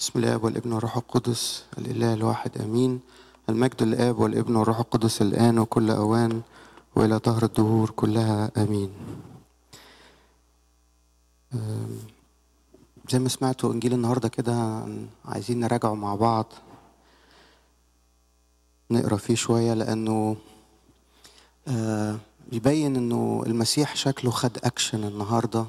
بسم الله والابن والروح القدس الاله الواحد امين المجد الاب والابن والروح القدس الان وكل اوان والى طهر الدهور كلها امين زي ما سمعتوا انجيل النهارده كده عايزين نراجعه مع بعض نقرا فيه شويه لانه آه، بيبين انه المسيح شكله خد اكشن النهارده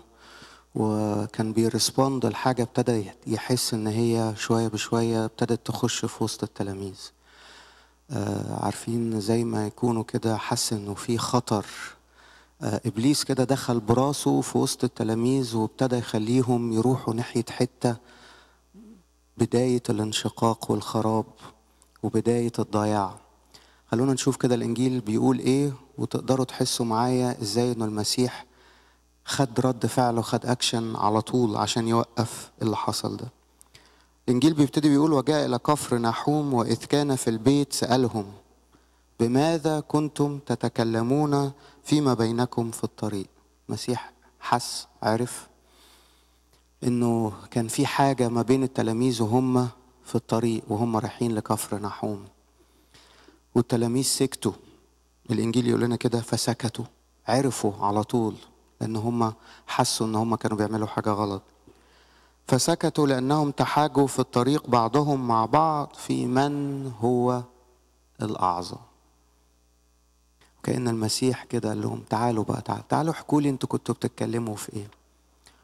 وكان بيرسبوند الحاجة ابتدى يحس ان هي شوية بشوية ابتدت تخش في وسط التلاميذ آه، عارفين زي ما يكونوا كده حس انه في خطر آه، ابليس كده دخل براسه في وسط التلاميذ وابتدى يخليهم يروحوا ناحيه حته بدايه الانشقاق والخراب وبدايه الضياع خلونا نشوف كده الانجيل بيقول ايه وتقدروا تحسوا معايا ازاي ان المسيح خد رد فعل وخد اكشن على طول عشان يوقف اللي حصل ده الانجيل بيبتدي بيقول وجاء الى كفر نحوم واذ كان في البيت سالهم بماذا كنتم تتكلمون فيما بينكم في الطريق مسيح حس عرف انه كان في حاجه ما بين التلاميذ وهم في الطريق وهم رايحين لكفر نحوم والتلاميذ سكتوا الانجيل يقول لنا كده فسكتوا عرفوا على طول لأن هم حسوا أن هم كانوا بيعملوا حاجة غلط فسكتوا لأنهم تحاجوا في الطريق بعضهم مع بعض في من هو الأعظم كأن المسيح كده قال لهم تعالوا بقى تعالوا تعالوا احكوا لي انتوا كنتوا بتتكلموا في ايه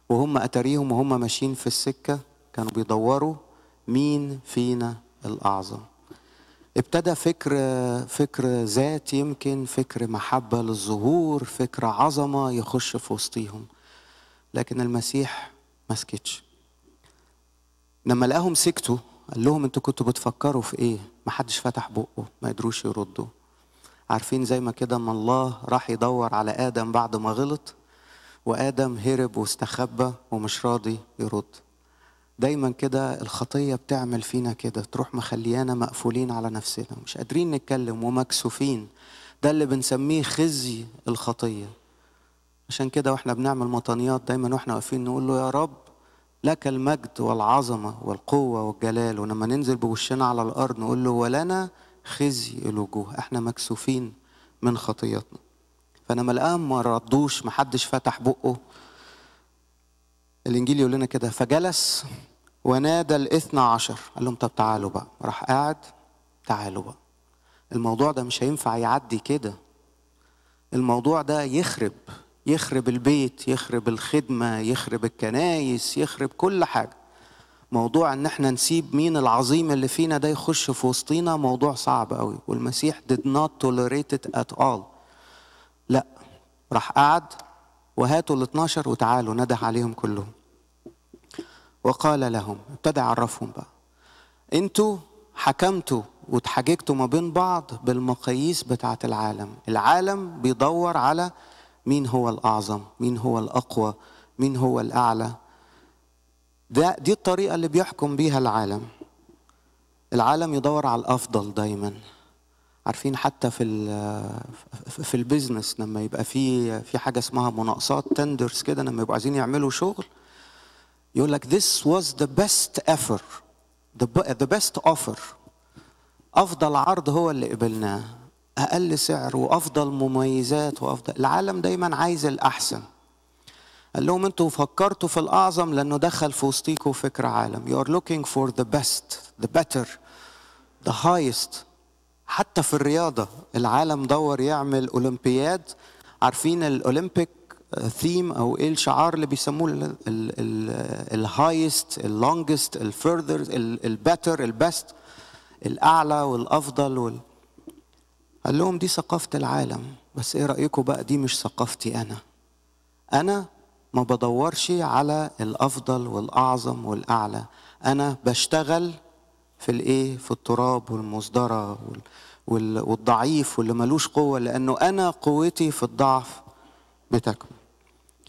وهم اتاريهم وهم ماشيين في السكه كانوا بيدوروا مين فينا الاعظم ابتدى فكر فكر ذات يمكن فكر محبة للظهور فكر عظمة يخش في وسطيهم لكن المسيح ما سكتش لما لقاهم سكتوا قال لهم انتوا كنتوا بتفكروا في ايه ما حدش فتح بقه ما قدروش يردوا عارفين زي ما كده ما الله راح يدور على ادم بعد ما غلط وادم هرب واستخبى ومش راضي يرد دايما كده الخطيه بتعمل فينا كده تروح مخليانا مقفولين على نفسنا مش قادرين نتكلم ومكسوفين ده اللي بنسميه خزي الخطيه عشان كده واحنا بنعمل مطانيات دايما واحنا واقفين نقول له يا رب لك المجد والعظمه والقوه والجلال ولما ننزل بوشنا على الارض نقول له ولنا خزي الوجوه احنا مكسوفين من خطياتنا فانا الان ما ردوش ما حدش فتح بقه الانجيل يقول لنا كده فجلس ونادى الاثنى عشر قال لهم طب تعالوا بقى راح قاعد تعالوا بقى الموضوع ده مش هينفع يعدي كده الموضوع ده يخرب يخرب البيت يخرب الخدمة يخرب الكنايس يخرب كل حاجة موضوع ان احنا نسيب مين العظيم اللي فينا ده يخش في وسطينا موضوع صعب قوي والمسيح did not tolerate it at all لا راح قعد وهاتوا ال 12 وتعالوا نده عليهم كلهم وقال لهم ابتدى يعرفهم بقى انتوا حكمتوا واتحججتوا ما بين بعض بالمقاييس بتاعة العالم العالم بيدور على مين هو الأعظم مين هو الأقوى مين هو الأعلى ده دي الطريقة اللي بيحكم بيها العالم العالم يدور على الأفضل دايما عارفين حتى في في البيزنس لما يبقى في في حاجه اسمها مناقصات تندرز كده لما يبقوا عايزين يعملوا شغل يقول لك this was the best effort the best offer افضل عرض هو اللي قبلناه اقل سعر وافضل مميزات وافضل العالم دايما عايز الاحسن قال لهم انتوا فكرتوا في الاعظم لانه دخل في وسطيكوا فكر عالم you are looking for the best the better the highest حتى في الرياضه العالم دور يعمل اولمبياد عارفين الاولمبيك ثيم او ايه الشعار اللي بيسموه الهايست اللونجست الفيرذر البتر البست الاعلى والافضل وال... قال لهم دي ثقافه العالم بس ايه رايكم بقى دي مش ثقافتي انا انا ما بدورش على الافضل والاعظم والاعلى انا بشتغل في الايه في التراب وال... والضعيف واللي ملوش قوه لانه انا قوتي في الضعف بتكمل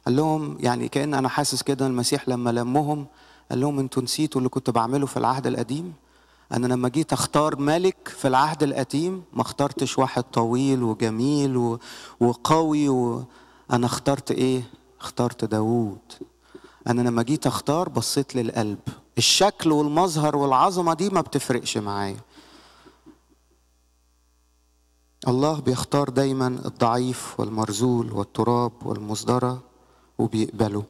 قال لهم يعني كان انا حاسس كده المسيح لما لمهم قال لهم انتوا نسيتوا اللي كنت بعمله في العهد القديم انا لما جيت اختار ملك في العهد القديم ما اخترتش واحد طويل وجميل و... وقوي و... انا اخترت ايه اخترت داوود انا لما جيت اختار بصيت للقلب الشكل والمظهر والعظمه دي ما بتفرقش معايا الله بيختار دايما الضعيف والمرذول والتراب والمصدره وبيقبلوا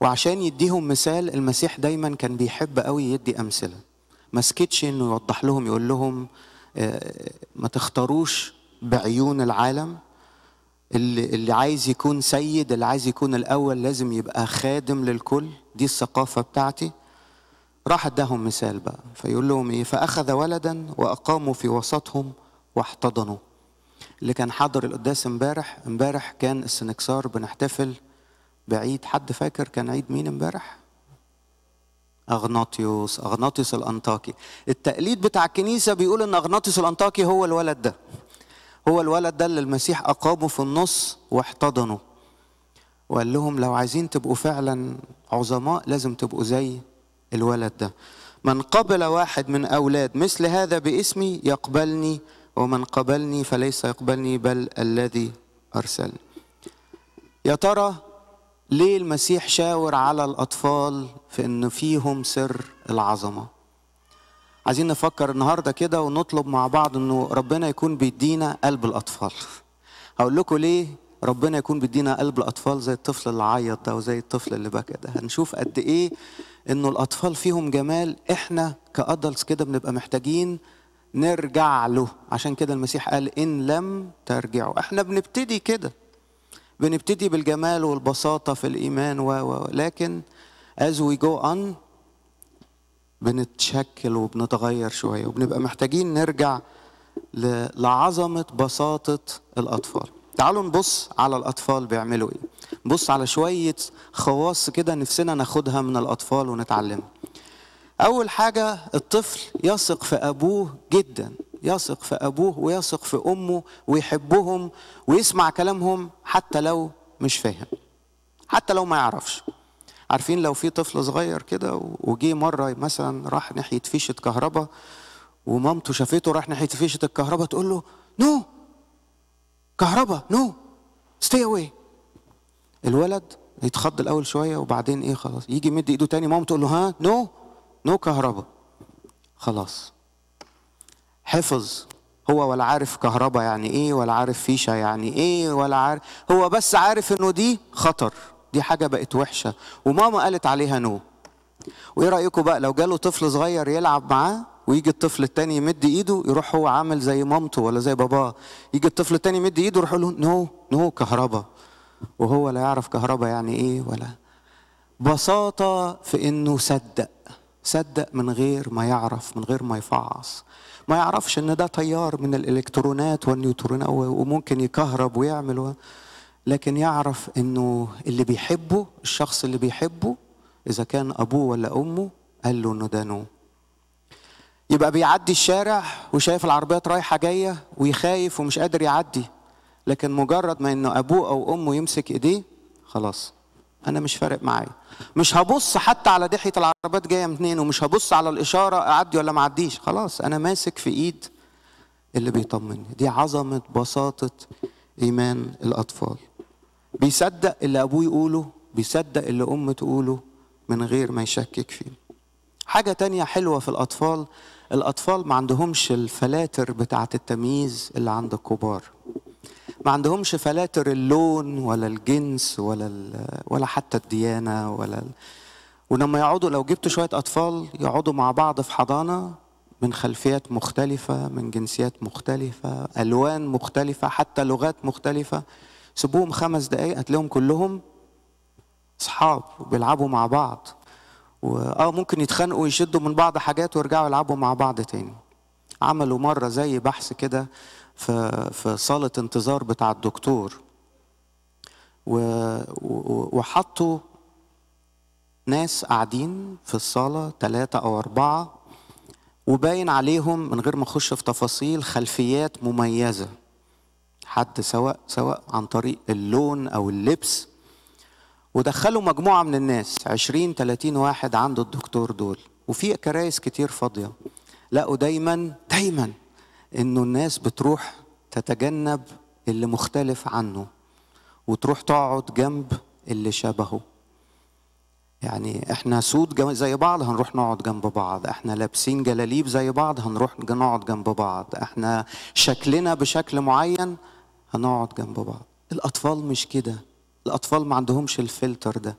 وعشان يديهم مثال المسيح دايما كان بيحب قوي يدي امثله ما سكتش انه يوضح لهم يقول لهم آه، ما تختاروش بعيون العالم اللي اللي عايز يكون سيد اللي عايز يكون الاول لازم يبقى خادم للكل دي الثقافه بتاعتي راح اداهم مثال بقى فيقول لهم ايه فاخذ ولدا واقاموا في وسطهم واحتضنوا اللي كان حضر القداس امبارح امبارح كان السنكسار بنحتفل بعيد حد فاكر كان عيد مين امبارح؟ اغناطيوس اغناطيوس الانطاكي التقليد بتاع الكنيسه بيقول ان اغناطيوس الانطاكي هو الولد ده هو الولد ده اللي المسيح اقامه في النص واحتضنه وقال لهم لو عايزين تبقوا فعلا عظماء لازم تبقوا زي الولد ده من قبل واحد من اولاد مثل هذا باسمي يقبلني ومن قبلني فليس يقبلني بل الذي أرسل يا ترى ليه المسيح شاور على الأطفال في أن فيهم سر العظمة عايزين نفكر النهاردة كده ونطلب مع بعض أنه ربنا يكون بيدينا قلب الأطفال هقول لكم ليه ربنا يكون بيدينا قلب الأطفال زي الطفل اللي عيط ده وزي الطفل اللي بكى ده هنشوف قد إيه أنه الأطفال فيهم جمال إحنا كأدلتس كده بنبقى محتاجين نرجع له عشان كده المسيح قال إن لم ترجعوا احنا بنبتدي كده بنبتدي بالجمال والبساطة في الإيمان و لكن as we go on بنتشكل وبنتغير شوية وبنبقى محتاجين نرجع لعظمة بساطة الأطفال تعالوا نبص على الأطفال بيعملوا إيه نبص على شوية خواص كده نفسنا ناخدها من الأطفال ونتعلمها أول حاجة الطفل يثق في أبوه جدا يثق في أبوه ويثق في أمه ويحبهم ويسمع كلامهم حتى لو مش فاهم حتى لو ما يعرفش عارفين لو في طفل صغير كده وجي مرة مثلا راح ناحية فيشة كهرباء ومامته شافته راح ناحية فيشة الكهرباء تقول له نو كهرباء نو ستي اواي الولد يتخض الاول شويه وبعدين ايه خلاص يجي يمد ايده تاني مامته تقول له ها نو نو كهرباء خلاص حفظ هو ولا عارف كهرباء يعني ايه ولا عارف فيشه يعني ايه ولا عارف هو بس عارف انه دي خطر دي حاجه بقت وحشه وماما قالت عليها نو وايه رايكم بقى لو جاله طفل صغير يلعب معاه ويجي الطفل التاني يمد ايده يروح هو عامل زي مامته ولا زي باباه يجي الطفل التاني يمد ايده يروح له نو نو كهرباء وهو لا يعرف كهرباء يعني ايه ولا بساطه في انه صدق صدق من غير ما يعرف من غير ما يفعص ما يعرفش ان ده تيار من الالكترونات والنيوترونات وممكن يكهرب ويعمل لكن يعرف انه اللي بيحبه الشخص اللي بيحبه اذا كان ابوه ولا امه قال له انه ده نو يبقى بيعدي الشارع وشايف العربيات رايحه جايه ويخايف ومش قادر يعدي لكن مجرد ما انه ابوه او امه يمسك ايديه خلاص انا مش فارق معايا مش هبص حتى على دحية العربات جاية منين ومش هبص على الإشارة أعدي ولا ما أعديش خلاص أنا ماسك في إيد اللي بيطمني دي عظمة بساطة إيمان الأطفال بيصدق اللي أبوه يقوله بيصدق اللي أمه تقوله من غير ما يشكك فيه حاجة تانية حلوة في الأطفال الأطفال ما عندهمش الفلاتر بتاعة التمييز اللي عند الكبار ما عندهمش فلاتر اللون ولا الجنس ولا ولا حتى الديانه ولا ولما يقعدوا لو جبت شويه اطفال يقعدوا مع بعض في حضانه من خلفيات مختلفه من جنسيات مختلفه الوان مختلفه حتى لغات مختلفه سيبوهم خمس دقايق هتلاقيهم كلهم اصحاب وبيلعبوا مع بعض واه ممكن يتخانقوا ويشدوا من بعض حاجات ويرجعوا يلعبوا مع بعض تاني عملوا مره زي بحث كده في صاله انتظار بتاع الدكتور وحطوا ناس قاعدين في الصاله ثلاثه او اربعه وباين عليهم من غير ما اخش في تفاصيل خلفيات مميزه حد سواء سواء عن طريق اللون او اللبس ودخلوا مجموعه من الناس 20 30 واحد عند الدكتور دول وفي كرايس كتير فاضيه لقوا دايما دايما انه الناس بتروح تتجنب اللي مختلف عنه وتروح تقعد جنب اللي شبهه يعني احنا سود زي بعض هنروح نقعد جنب بعض احنا لابسين جلاليب زي بعض هنروح نقعد جنب بعض احنا شكلنا بشكل معين هنقعد جنب بعض الاطفال مش كده الاطفال ما عندهمش الفلتر ده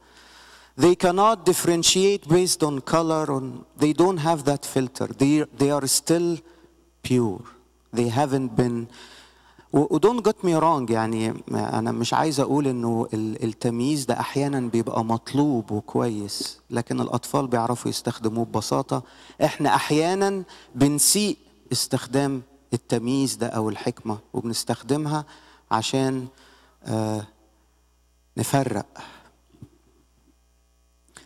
they cannot differentiate based on color on they don't have that filter they, they are still pure they haven't been ودونت جت مي رونج يعني انا مش عايز اقول انه التمييز ده احيانا بيبقى مطلوب وكويس لكن الاطفال بيعرفوا يستخدموه ببساطه احنا احيانا بنسيء استخدام التمييز ده او الحكمه وبنستخدمها عشان آه، نفرق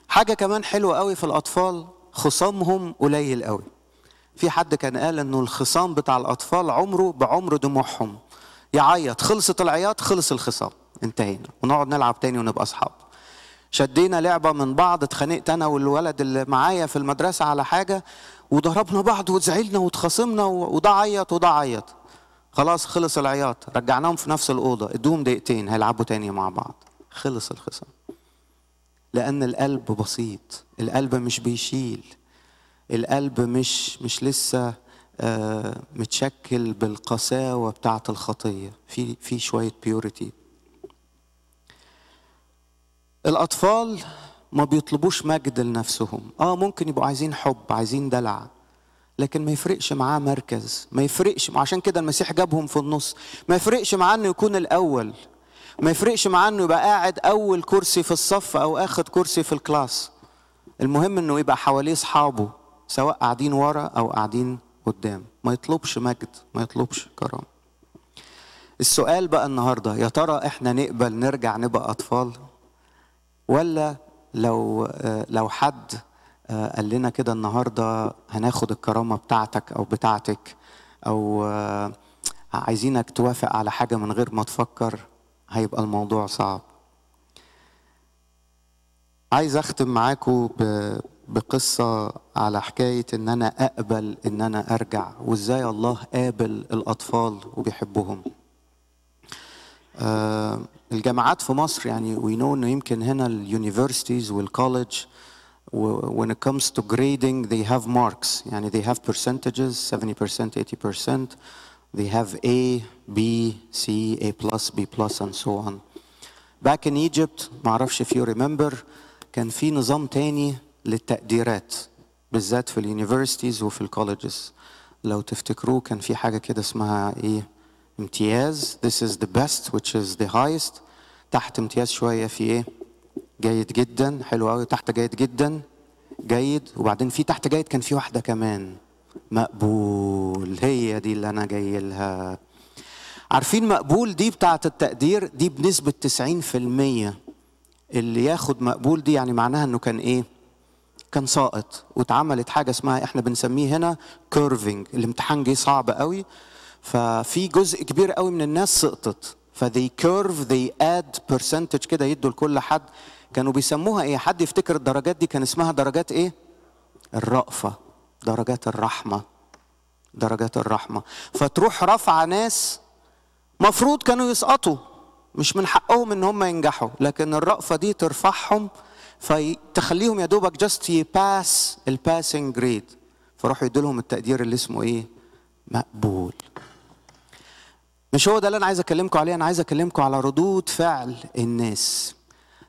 حاجه كمان حلوه قوي في الاطفال خصامهم قليل قوي في حد كان قال انه الخصام بتاع الاطفال عمره بعمر دموعهم يعيط خلصت العياط خلص الخصام انتهينا ونقعد نلعب تاني ونبقى اصحاب شدينا لعبه من بعض اتخانقت انا والولد اللي معايا في المدرسه على حاجه وضربنا بعض وزعلنا واتخاصمنا وده عيط وده عيط خلاص خلص العياط رجعناهم في نفس الاوضه ادوهم دقيقتين هيلعبوا تاني مع بعض خلص الخصام لان القلب بسيط القلب مش بيشيل القلب مش مش لسه آه، متشكل بالقساوه بتاعه الخطيه في في شويه بيوريتي الاطفال ما بيطلبوش مجد لنفسهم اه ممكن يبقوا عايزين حب عايزين دلع لكن ما يفرقش معاه مركز ما يفرقش عشان كده المسيح جابهم في النص ما يفرقش معاه انه يكون الاول ما يفرقش معاه انه يبقى قاعد اول كرسي في الصف او اخد كرسي في الكلاس المهم انه يبقى حواليه اصحابه سواء قاعدين ورا او قاعدين قدام ما يطلبش مجد ما يطلبش كرامه السؤال بقى النهارده يا ترى احنا نقبل نرجع نبقى اطفال ولا لو آه، لو حد آه، قال لنا كده النهارده هناخد الكرامه بتاعتك او بتاعتك او آه، عايزينك توافق على حاجه من غير ما تفكر هيبقى الموضوع صعب عايز اختم معاكم بقصة على حكاية إن أنا أقبل إن أنا أرجع وإزاي الله قابل الأطفال وبيحبهم آه الجامعات في مصر يعني وي نو إنه يمكن هنا اليونيفرسيتيز والكولج when it comes to grading they have marks يعني they have percentages 70% 80% they have A, B, C, A+, B+, and so on. Back in Egypt, ما اعرفش if you remember, كان في نظام تاني للتقديرات بالذات في اليونيفرسيتيز وفي الكولجز لو تفتكروه كان في حاجه كده اسمها ايه امتياز this is the best which is the highest تحت امتياز شويه في ايه جيد جدا حلو قوي تحت جيد جدا جيد وبعدين في تحت جيد كان في واحده كمان مقبول هي دي اللي انا جاي لها عارفين مقبول دي بتاعه التقدير دي بنسبه 90% اللي ياخد مقبول دي يعني معناها انه كان ايه كان ساقط واتعملت حاجه اسمها احنا بنسميه هنا كيرفنج الامتحان جه صعب قوي ففي جزء كبير قوي من الناس سقطت فذي كيرف ذي اد برسنتج كده يدوا لكل حد كانوا بيسموها ايه حد يفتكر الدرجات دي كان اسمها درجات ايه الرأفة درجات الرحمة درجات الرحمة فتروح رافعة ناس مفروض كانوا يسقطوا مش من حقهم ان هم ينجحوا لكن الرأفة دي ترفعهم فتخليهم يا دوبك جاست يباس الباسنج جريد فروحوا يدوا لهم التقدير اللي اسمه ايه؟ مقبول. مش هو ده اللي انا عايز اكلمكم عليه، انا عايز اكلمكم على ردود فعل الناس.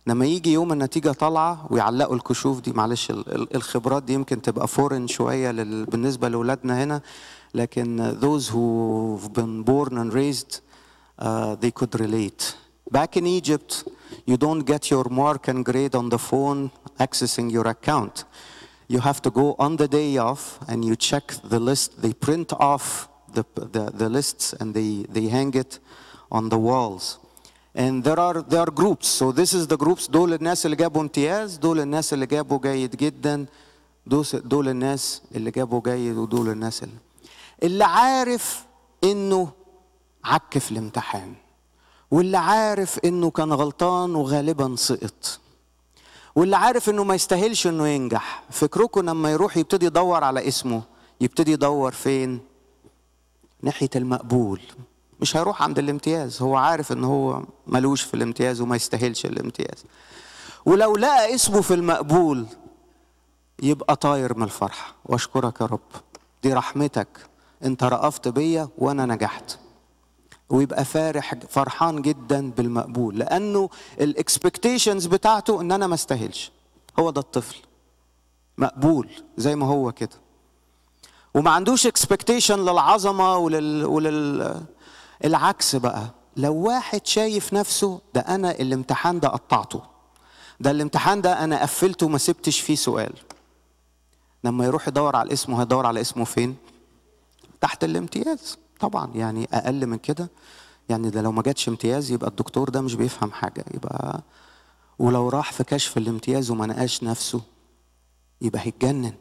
لما يجي يوم النتيجة طالعة ويعلقوا الكشوف دي معلش الخبرات دي يمكن تبقى فورن شوية بالنسبة لأولادنا هنا لكن those who have been born and raised uh, they could relate Back in Egypt, you don't get your mark and grade on the phone accessing your account. You have to go on the day off and you check the list. They print off the, the, the lists and they, they hang it on the walls. And there are, there are groups. So this is the groups. دول الناس اللي جابوا امتياز دول الناس اللي جابوا جيد جدا دول الناس اللي جابوا جيد ودول الناس اللي, اللي عارف انه الامتحان واللي عارف انه كان غلطان وغالبا سقط واللي عارف انه ما يستاهلش انه ينجح فكركم لما يروح يبتدي يدور على اسمه يبتدي يدور فين ناحيه المقبول مش هيروح عند الامتياز هو عارف ان هو ملوش في الامتياز وما يستاهلش الامتياز ولو لقى اسمه في المقبول يبقى طاير من الفرحه واشكرك يا رب دي رحمتك انت رأفت بيا وانا نجحت ويبقى فارح فرحان جدا بالمقبول لانه الاكسبكتيشنز بتاعته ان انا ما استاهلش هو ده الطفل مقبول زي ما هو كده وما عندوش اكسبكتيشن للعظمه ولل ولل العكس بقى لو واحد شايف نفسه ده انا الامتحان ده قطعته ده الامتحان ده انا قفلته وما سبتش فيه سؤال لما يروح يدور على اسمه هيدور على اسمه فين تحت الامتياز طبعا يعني اقل من كده يعني ده لو ما جاتش امتياز يبقى الدكتور ده مش بيفهم حاجه يبقى ولو راح في كشف الامتياز وما نقاش نفسه يبقى هيتجنن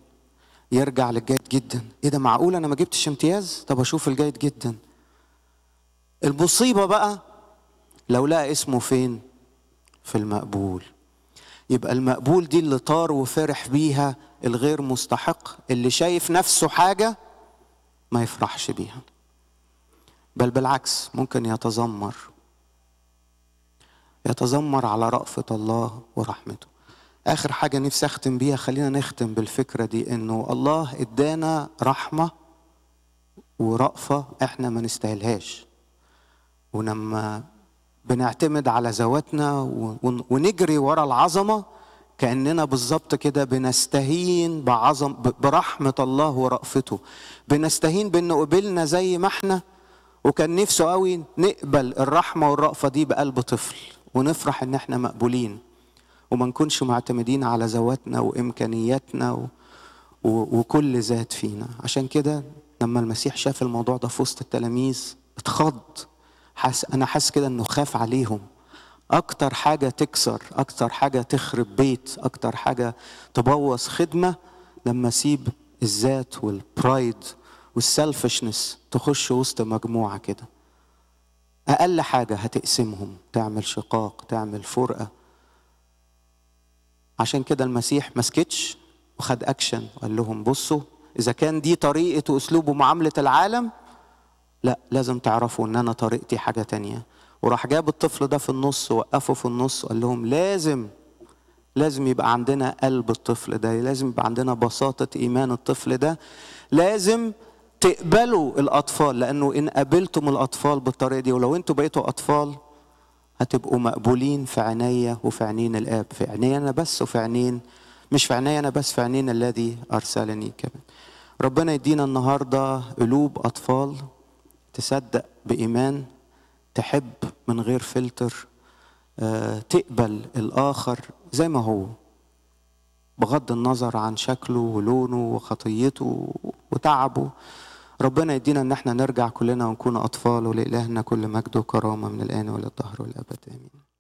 يرجع للجيد جدا ايه ده معقول انا ما جبتش امتياز طب اشوف الجيد جدا المصيبه بقى لو لقى اسمه فين في المقبول يبقى المقبول دي اللي طار وفرح بيها الغير مستحق اللي شايف نفسه حاجه ما يفرحش بيها بل بالعكس ممكن يتذمر يتذمر على رأفة الله ورحمته آخر حاجة نفسي أختم بيها خلينا نختم بالفكرة دي إنه الله إدانا رحمة ورأفة إحنا ما نستاهلهاش ولما بنعتمد على ذواتنا ونجري ورا العظمة كأننا بالظبط كده بنستهين بعظم برحمة الله ورأفته بنستهين بأن قبلنا زي ما احنا وكان نفسه قوي نقبل الرحمه والرأفه دي بقلب طفل ونفرح ان احنا مقبولين وما نكونش معتمدين على ذواتنا وامكانياتنا و... و... وكل ذات فينا عشان كده لما المسيح شاف الموضوع ده في وسط التلاميذ اتخض حس انا حاسس كده انه خاف عليهم اكتر حاجه تكسر اكتر حاجه تخرب بيت اكتر حاجه تبوظ خدمه لما اسيب الذات والبرايد والسلفشنس تخش وسط مجموعة كده أقل حاجة هتقسمهم تعمل شقاق تعمل فرقة عشان كده المسيح ما سكتش وخد أكشن وقال لهم بصوا إذا كان دي طريقة وأسلوب ومعاملة العالم لا لازم تعرفوا إن أنا طريقتي حاجة تانية وراح جاب الطفل ده في النص وقفه في النص وقال لهم لازم لازم يبقى عندنا قلب الطفل ده لازم يبقى عندنا بساطة إيمان الطفل ده لازم تقبلوا الأطفال لأنه إن قابلتم الأطفال بالطريقة دي ولو أنتوا بقيتوا أطفال هتبقوا مقبولين في عينيا وفي عينين الآب في عينيا أنا بس وفي عينين مش في عينيا أنا بس في عينين الذي أرسلني كمان ربنا يدينا النهاردة قلوب أطفال تصدق بإيمان تحب من غير فلتر آه، تقبل الآخر زي ما هو بغض النظر عن شكله ولونه وخطيته وتعبه ربنا يدينا ان احنا نرجع كلنا ونكون اطفال ولالهنا كل مجد وكرامه من الان وللدهر والابد امين